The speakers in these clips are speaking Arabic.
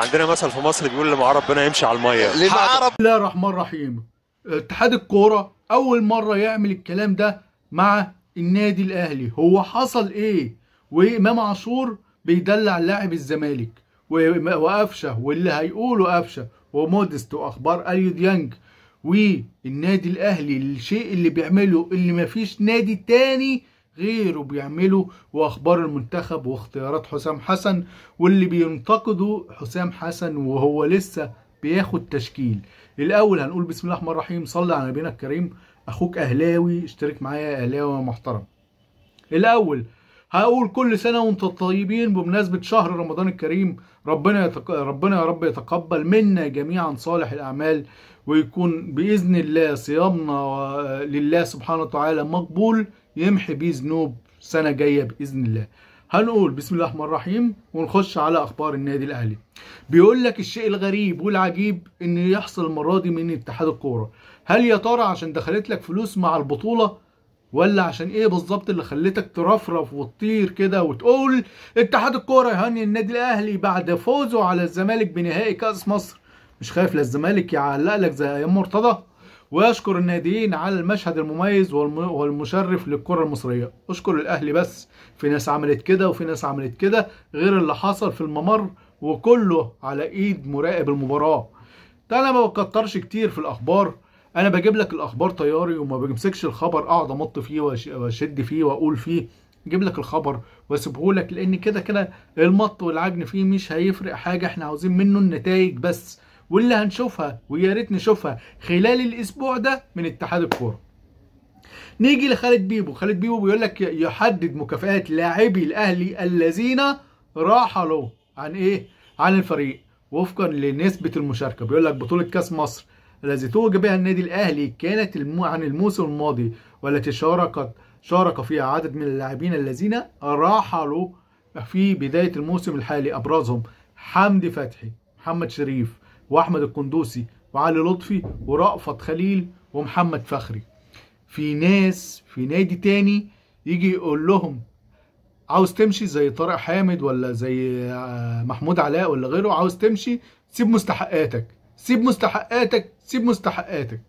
عندنا مثل في مصر بيقول اللي معاه ربنا يمشي على الميه اللي معاه بسم الله الرحمن الرحيم اتحاد الكوره اول مره يعمل الكلام ده مع النادي الاهلي هو حصل ايه وامام عاشور بيدلع لاعب الزمالك وقفشه واللي هيقوله قفشه ومودست واخبار اليو ديانج والنادي الاهلي الشيء اللي بيعمله اللي مفيش نادي تاني غيره بيعمله واخبار المنتخب واختيارات حسام حسن واللي بينتقدوا حسام حسن وهو لسه بياخد تشكيل الاول هنقول بسم الله الرحمن الرحيم صلي على نبينا الكريم اخوك اهلاوي اشترك معايا يا اهلاوي محترم الاول هقول كل سنه وانتم طيبين بمناسبه شهر رمضان الكريم ربنا يتق... ربنا يا رب يتقبل منا جميعا صالح الاعمال ويكون باذن الله صيامنا آه، لله سبحانه وتعالى مقبول يمحي بيه ذنوب سنه جايه باذن الله هنقول بسم الله الرحمن الرحيم ونخش على اخبار النادي الاهلي بيقول لك الشيء الغريب والعجيب ان يحصل المره دي من اتحاد الكوره هل يا ترى عشان دخلت لك فلوس مع البطوله ولا عشان ايه بالظبط اللي خلتك ترفرف وتطير كده وتقول اتحاد الكوره يهني النادي الاهلي بعد فوزه على الزمالك بنهائي كاس مصر مش خايف لا الزمالك يعلق لك زي ايام مرتضى ويشكر الناديين على المشهد المميز والمشرف للكرة المصرية اشكر الأهلي بس في ناس عملت كده وفي ناس عملت كده غير اللي حصل في الممر وكله على ايد مراقب المباراة تعالى ما بكترش كتير في الأخبار انا بجيب لك الأخبار طياري وما بمسكش الخبر اقعد امط فيه واشد فيه واقول فيه اجيب لك الخبر واسيبه لك لان كده كده المط والعجن فيه مش هيفرق حاجه احنا عاوزين منه النتائج بس واللي هنشوفها ويا ريت نشوفها خلال الاسبوع ده من اتحاد الكوره نيجي لخالد بيبو خالد بيبو بيقول لك يحدد مكافئات لاعبي الاهلي الذين رحلوا عن ايه عن الفريق وفقا لنسبه المشاركه بيقول لك بطوله كاس مصر الذي توج بها النادي الاهلي كانت المو... عن الموسم الماضي والتي شاركت شارك فيها عدد من اللاعبين الذين رحلوا في بدايه الموسم الحالي ابرزهم حمدي فتحي محمد شريف واحمد القندوسي وعلي لطفي ورأفت خليل ومحمد فخري في ناس في نادي تاني يجي يقول لهم عاوز تمشي زي طارق حامد ولا زي آه، محمود علاء ولا غيره عاوز تمشي سيب مستحقاتك سيب مستحقاتك سيب مستحقاتك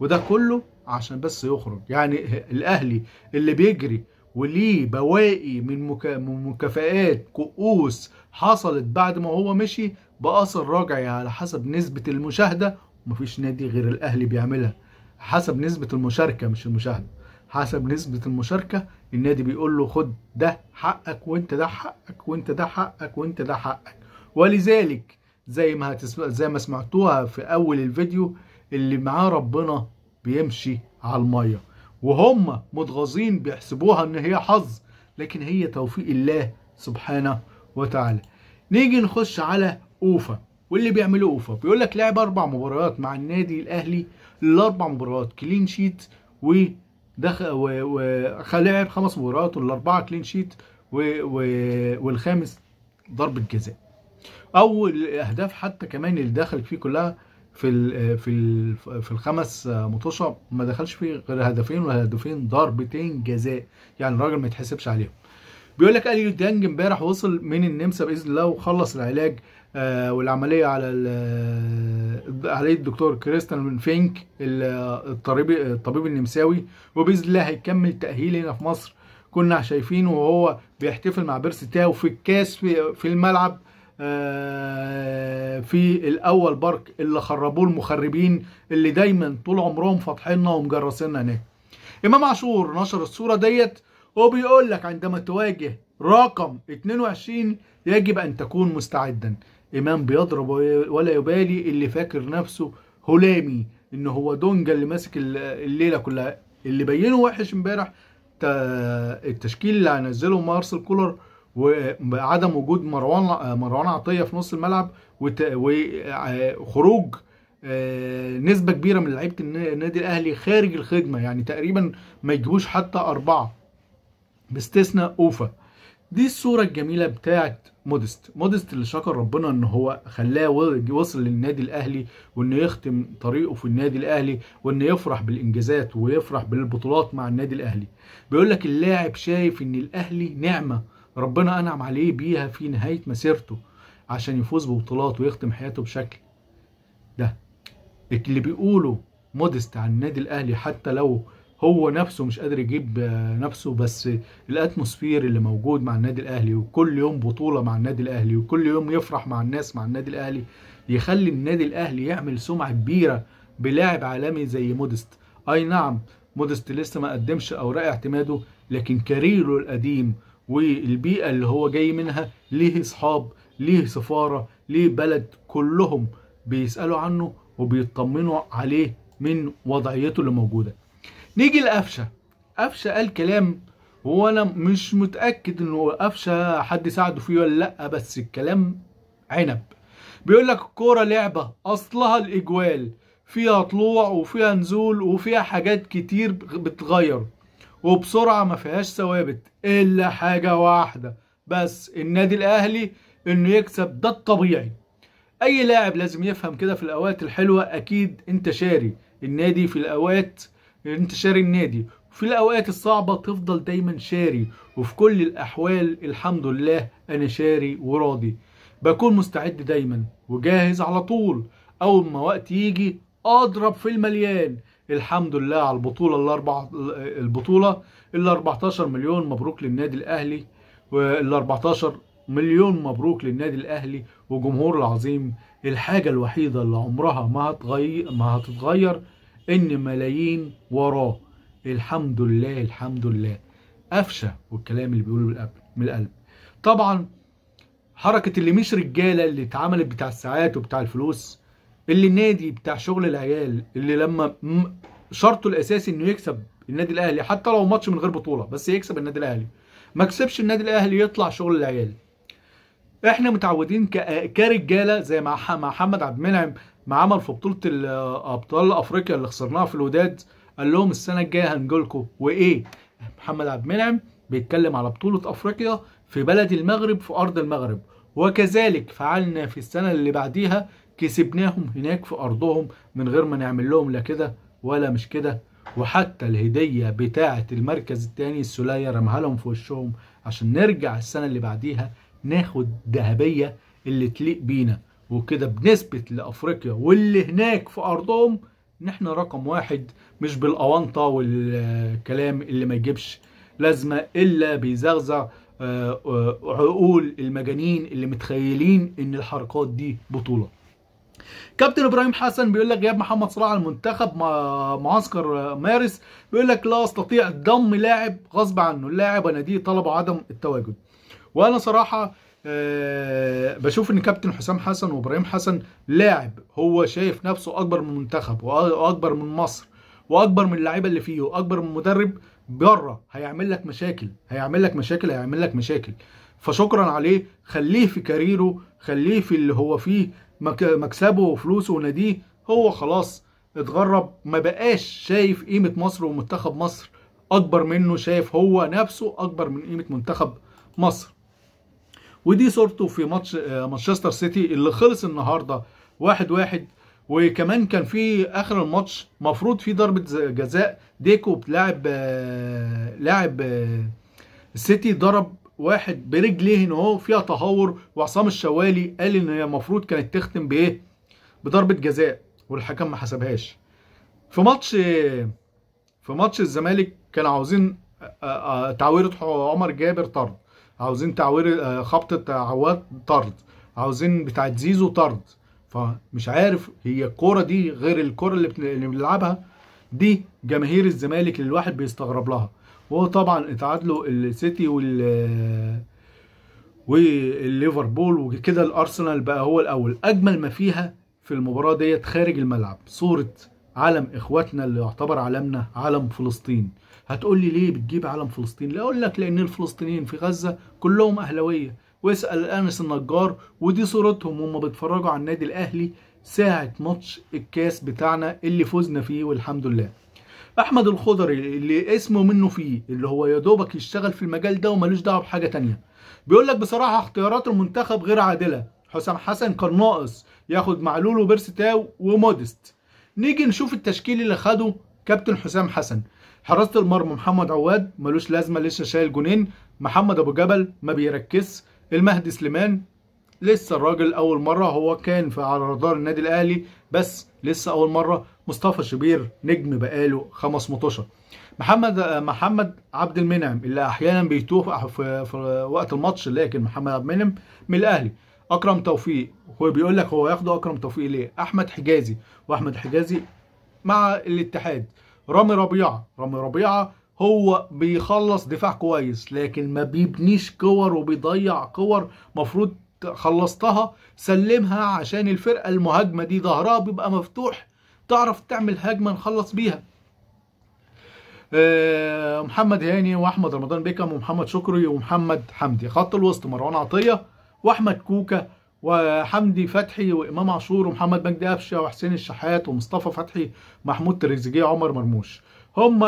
وده كله عشان بس يخرج يعني الاهلي اللي بيجري وليه بواقي من مكافآت كؤوس حصلت بعد ما هو مشي بأثر رجعي يعني على حسب نسبة المشاهدة ومفيش نادي غير الأهلي بيعملها حسب نسبة المشاركة مش المشاهدة حسب نسبة المشاركة النادي بيقول له خد ده حقك وانت ده حقك وانت ده حقك وانت ده حقك ولذلك زي ما هتسمع زي ما سمعتوها في أول الفيديو اللي معاه ربنا بيمشي على المية وهم متغاظين بيحسبوها ان هي حظ لكن هي توفيق الله سبحانه وتعالى نيجي نخش على اوفا واللي بيعمله اوفا بيقول لك لعب اربع مباريات مع النادي الاهلي الاربع مباريات كلين شيت و لعب خمس مباريات والاربعه كلين شيت و... و... والخامس ضربه جزاء او الاهداف حتى كمان اللي دخلت فيه كلها في ال في ال في الخمس مطوشه ما دخلش فيه غير هدفين وهدفين ضربتين جزاء يعني الراجل ما يتحسبش عليهم بيقول لك اليو ديانج امبارح وصل من النمسا باذن الله وخلص العلاج آه، والعمليه على آه، عمليه الدكتور كريستال فينك الطبيب الطبيب النمساوي وباذن الله هيكمل تاهيل هنا في مصر كنا شايفينه وهو بيحتفل مع بيرس تاو في الكاس في, في الملعب آه، في الاول بارك اللي خربوه المخربين اللي دايما طول عمرهم فاتحيننا ومجرسيننا هناك امام عاشور نشر الصوره ديت وبيقول لك عندما تواجه رقم 22 يجب ان تكون مستعدا إمام بيضرب ولا يبالي اللي فاكر نفسه هلامي إن هو دونجا اللي ماسك الليلة كلها اللي بينه وحش امبارح التشكيل اللي هنزله مارسل كولر وعدم وجود مروان مروان عطيه في نص الملعب وخروج آه، نسبه كبيره من لعيبه النادي الاهلي خارج الخدمه يعني تقريبا ما يجيبوش حتى اربعه باستثناء اوفا دي الصوره الجميله بتاعه مودست مودست اللي شكر ربنا ان هو خلاه وصل للنادي الاهلي وانه يختم طريقه في النادي الاهلي وانه يفرح بالانجازات ويفرح بالبطولات مع النادي الاهلي بيقول لك اللاعب شايف ان الاهلي نعمه ربنا انعم عليه بيها في نهايه مسيرته عشان يفوز ببطولات ويختم حياته بشكل ده اللي بيقوله مودست عن النادي الاهلي حتى لو هو نفسه مش قادر يجيب آه، نفسه بس الاتموسفير اللي موجود مع النادي الاهلي وكل يوم بطوله مع النادي الاهلي وكل يوم يفرح مع الناس مع النادي الاهلي يخلي النادي الاهلي يعمل سمعه كبيره بلاعب عالمي زي مودست اي نعم مودست لسه ما قدمش اوراق اعتماده لكن كاريره القديم والبيئه اللي هو جاي منها ليه اصحاب ليه سفاره ليه بلد كلهم بيسالوا عنه وبيطمنوا عليه من وضعيته اللي موجوده نيجي لقفشه قفشه قال كلام وانا مش متاكد انه قفشه حد ساعده فيه ولا لا بس الكلام عنب بيقول لك الكوره لعبه اصلها الاجوال فيها طلوع وفيها نزول وفيها حاجات كتير بتغير وبسرعه ما فيهاش ثوابت الا حاجه واحده بس النادي الاهلي انه يكسب ده الطبيعي اي لاعب لازم يفهم كده في الاوقات الحلوه اكيد انت شاري النادي في الاوقات انت شاري النادي وفي الاوقات الصعبه تفضل دايما شاري وفي كل الاحوال الحمد لله انا شاري وراضي بكون مستعد دايما وجاهز على طول اول ما وقت يجي اضرب في المليان الحمد لله على البطوله الاربع البطوله ال 14 مليون مبروك للنادي الاهلي وال 14 مليون مبروك للنادي الاهلي وجمهوره العظيم الحاجه الوحيده اللي عمرها ما هتغير ما هتتغير ان ملايين وراه الحمد لله الحمد لله قفشه والكلام اللي بيقوله من القلب طبعا حركه اللي مش رجاله اللي اتعملت بتاع الساعات وبتاع الفلوس اللي النادي بتاع شغل العيال اللي لما شرطه الاساسي انه يكسب النادي الاهلي حتى لو ماتش من غير بطوله بس يكسب النادي الاهلي ما كسبش النادي الاهلي يطلع شغل العيال احنا متعودين كرجاله زي مع محمد عبد المنعم ما عمل في بطوله ابطال افريقيا اللي خسرناها في الوداد قال لهم السنه الجايه لكم وايه محمد عبد المنعم بيتكلم على بطوله افريقيا في بلد المغرب في ارض المغرب وكذلك فعلنا في السنه اللي بعديها كسبناهم هناك في ارضهم من غير ما نعمل لهم لا كده ولا مش كده وحتى الهديه بتاعه المركز الثاني السوليه رمها لهم في وشهم عشان نرجع السنه اللي بعديها ناخد ذهبيه اللي تليق بينا وكده بنثبت لافريقيا واللي هناك في ارضهم ان احنا رقم واحد مش بالاونطه والكلام اللي ما يجيبش لازمه الا بيزغزغ آه، آه، عقول المجانين اللي متخيلين ان الحركات دي بطوله كابتن ابراهيم حسن بيقول لك غياب محمد صلاح على المنتخب مع معسكر مارس بيقول لك لا استطيع ضم لاعب غصب عنه اللاعب انا دي طلبوا عدم التواجد وانا صراحه أه بشوف ان كابتن حسام حسن وابراهيم حسن لاعب هو شايف نفسه اكبر من المنتخب واكبر من مصر واكبر من اللعيبه اللي فيه واكبر من مدرب بره هيعمل لك مشاكل هيعمل لك مشاكل هيعمل لك مشاكل فشكرا عليه خليه في كاريره خليه في اللي هو فيه مكسبه وفلوسه وناديه هو خلاص اتغرب ما بقاش شايف قيمه مصر ومنتخب مصر اكبر منه شايف هو نفسه اكبر من قيمه منتخب مصر ودي صورته في ماتش آه، مانشستر سيتي اللي خلص النهارده 1 1 وكمان كان في اخر الماتش مفروض في ضربه جزاء ديكو بلاعب لاعب السيتي آه، آه، ضرب واحد برجليه ان هو فيها تهور وعصام الشوالي قال ان هي المفروض كانت تختم بايه بضربه جزاء والحكم ما حسبهاش في ماتش في ماتش الزمالك كانوا عاوزين تعويره عمر جابر طرد عاوزين تعوير آه، خبطه عواد طرد عاوزين بتاعه زيزو طرد فمش عارف هي الكوره دي غير الكوره اللي بنلعبها دي جماهير الزمالك اللي الواحد بيستغرب لها وطبعا اتعادلوا السيتي وال والليفربول وكده الارسنال بقى هو الاول اجمل ما فيها في المباراه ديت خارج الملعب صوره علم اخواتنا اللي يعتبر علمنا علم فلسطين هتقول لي ليه بتجيب علم فلسطين لا اقول لك لان الفلسطينيين في غزه كلهم اهلاويه واسال انس النجار ودي صورتهم وهم بيتفرجوا على النادي الاهلي ساعه ماتش الكاس بتاعنا اللي فزنا فيه والحمد لله احمد الخضري اللي اسمه منه فيه اللي هو يا دوبك يشتغل في المجال ده وملوش دعوه بحاجه تانية بيقول لك بصراحه اختيارات المنتخب غير عادله حسام حسن كان ناقص ياخد معلول وبرستاو وموديست. نيجي نشوف التشكيل اللي خده كابتن حسام حسن حراسه المرمى محمد عواد ملوش لازمه لسه شايل جونين محمد ابو جبل ما بيركز المهدي سليمان لسه الراجل اول مره هو كان في على رادار النادي الاهلي بس لسه اول مره مصطفى شبير نجم بقاله خمس مطوشه محمد محمد عبد المنعم اللي احيانا بيتوه في, في وقت الماتش لكن محمد عبد المنعم من الاهلي اكرم توفيق هو بيقول لك هو ياخده اكرم توفيق ليه احمد حجازي واحمد حجازي مع الاتحاد رامي ربيعه رامي ربيعه هو بيخلص دفاع كويس لكن ما بيبنيش كور وبيضيع كور مفروض خلصتها سلمها عشان الفرقه المهاجمه دي ظهرها بيبقى مفتوح تعرف تعمل هجمه نخلص بيها آه، محمد هاني واحمد رمضان بيكم ومحمد شكري ومحمد حمدي خط الوسط مروان عطيه واحمد كوكا وحمدي فتحي وامام عاشور ومحمد مجدي قفشه وحسين الشحات ومصطفى فتحي محمود تريزيجيه عمر مرموش هم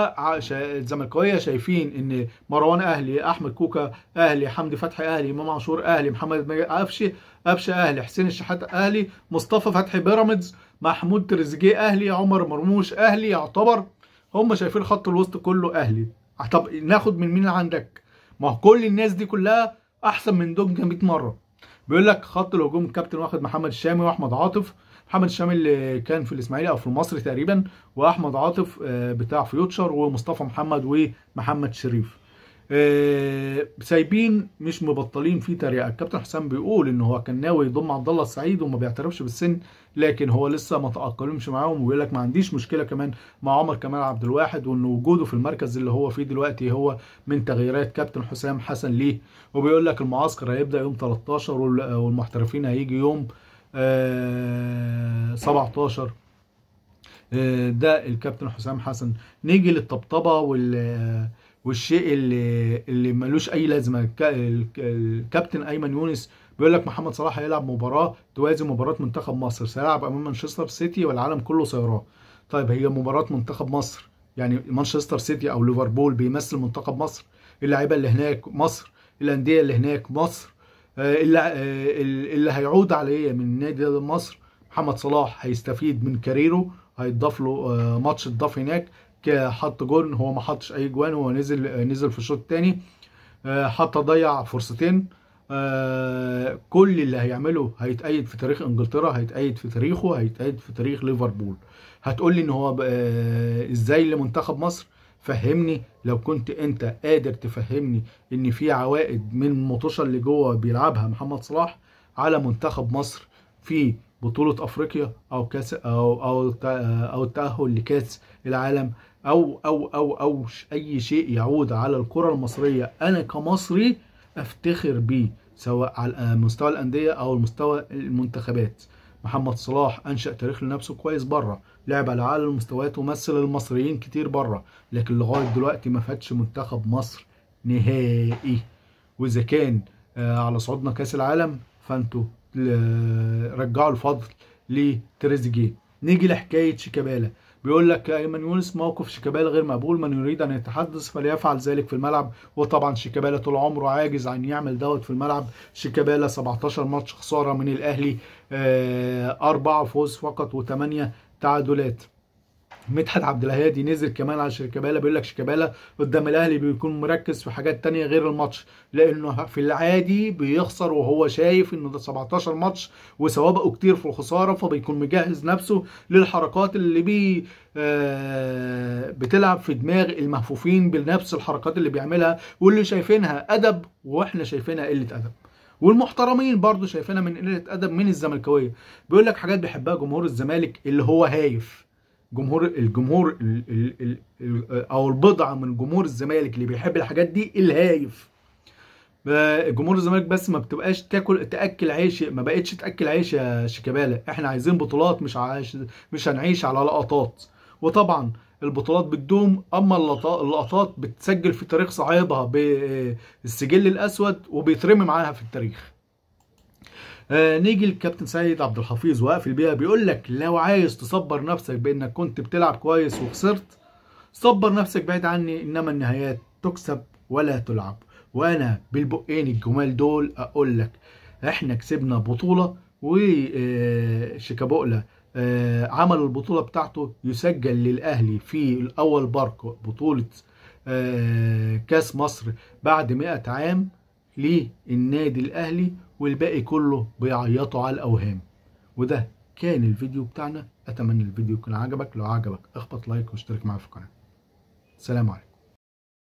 الزملكاويه شايفين ان مروان اهلي احمد كوكا اهلي حمدي فتحي اهلي امام عاشور اهلي محمد مجدي قفشه قفشه اهلي حسين الشحات اهلي مصطفى فتحي بيراميدز محمود تريزيجيه اهلي عمر مرموش اهلي يعتبر هم شايفين خط الوسط كله اهلي طب ناخد من مين عندك ما هو كل الناس دي كلها احسن من دونجا 100 مره بيقول لك خط الهجوم الكابتن واخد محمد الشامي واحمد عاطف محمد الشامي اللي كان في الاسماعيلي او في المصري تقريبا واحمد عاطف آه، بتاع فيوتشر ومصطفى محمد ومحمد شريف آه، سايبين مش مبطلين في تريقه الكابتن حسام بيقول ان هو كان ناوي يضم عبد الله السعيد وما بيعترفش بالسن لكن هو لسه ما تاقلمش معاهم وبيقول لك ما عنديش مشكله كمان مع عمر كمال عبد الواحد وان وجوده في المركز اللي هو فيه دلوقتي هو من تغييرات كابتن حسام حسن ليه وبيقول لك المعسكر هيبدا يوم 13 والمحترفين هيجي يوم 17 آه، آه، ده الكابتن حسام حسن نيجي للطبطبه وال والشيء اللي اللي ملوش اي لازمه الكابتن ايمن يونس بيقول لك محمد صلاح هيلعب مباراه توازي مباراه منتخب مصر سيلعب امام مانشستر سيتي والعالم كله سيراه طيب هي مباراه منتخب مصر يعني مانشستر سيتي او ليفربول بيمثل منتخب مصر اللعيبه اللي هناك مصر الانديه اللي هناك مصر آه، اللي, آه، اللي هيعود عليه من نادي مصر محمد صلاح هيستفيد من كاريره هيتضاف له آه، ماتش اتضاف هناك حط جون هو ما حطش اي جوان هو نزل نزل في الشوط الثاني آه، حتى ضيع فرصتين آه، كل اللي هيعمله هيتأيد في تاريخ انجلترا هيتأيد في تاريخه هيتأيد في تاريخ ليفربول هتقول لي ان هو آه، ازاي لمنتخب مصر فهمني لو كنت انت قادر تفهمني ان في عوائد من المطوشه اللي جوه بيلعبها محمد صلاح على منتخب مصر في بطوله افريقيا او كاس او او او التاهل لكاس العالم أو أو أو أو أي شيء يعود على الكرة المصرية أنا كمصري أفتخر بيه سواء على مستوى الأندية أو مستوى المنتخبات محمد صلاح أنشأ تاريخ لنفسه كويس بره لعب على أعلى المستويات ومثل المصريين كتير بره لكن لغاية دلوقتي ما فاتش منتخب مصر نهائي وإذا كان آه، على صعودنا كأس العالم فانتوا رجعوا الفضل لتريزيجيه نيجي لحكاية شيكابالا بيقول لك ايمن يونس موقف شيكابالا غير مقبول من يريد ان يتحدث فليفعل ذلك في الملعب وطبعا شيكابالا طول عمره عاجز عن يعمل دوت في الملعب شيكابالا 17 ماتش خساره من الاهلي آه، أربعة فوز فقط وثمانية تعادلات مدحت عبد الهادي نزل كمان على شيكابالا بيقول لك شيكابالا قدام الاهلي بيكون مركز في حاجات تانية غير الماتش لانه في العادي بيخسر وهو شايف ان ده 17 ماتش وسوابقه كتير في الخساره فبيكون مجهز نفسه للحركات اللي بي آه، بتلعب في دماغ المهفوفين بنفس الحركات اللي بيعملها واللي شايفينها ادب واحنا شايفينها قله ادب والمحترمين برضو شايفينها من قله ادب من الزملكاويه بيقول لك حاجات بيحبها جمهور الزمالك اللي هو هايف جمهور الجمهور او البضعه من جمهور الزمالك اللي بيحب الحاجات دي الهايف جمهور الزمالك بس ما بتبقاش تاكل تاكل عيش ما بقتش تاكل عيش يا شيكابالا احنا عايزين بطولات مش عايش مش هنعيش على لقطات وطبعا البطولات بتدوم اما اللقطات بتسجل في تاريخ صعيدها بالسجل الاسود وبيترمي معاها في التاريخ آه نيجي للكابتن سيد عبد الحفيظ واقفل بيها بيقول لك لو عايز تصبر نفسك بانك كنت بتلعب كويس وخسرت صبر نفسك بعيد عني انما النهايات تكسب ولا تلعب وانا بالبقين الجمال دول اقول لك احنا كسبنا بطوله وشيكابولا آه، آه، عمل البطولة بتاعته يسجل للأهلي في الأول بارك بطولة آه، كاس مصر بعد 100 عام للنادي الأهلي والباقي كله بيعيطوا على الأوهام وده كان الفيديو بتاعنا أتمنى الفيديو يكون عجبك لو عجبك اخبط لايك واشترك معايا في القناة سلام عليكم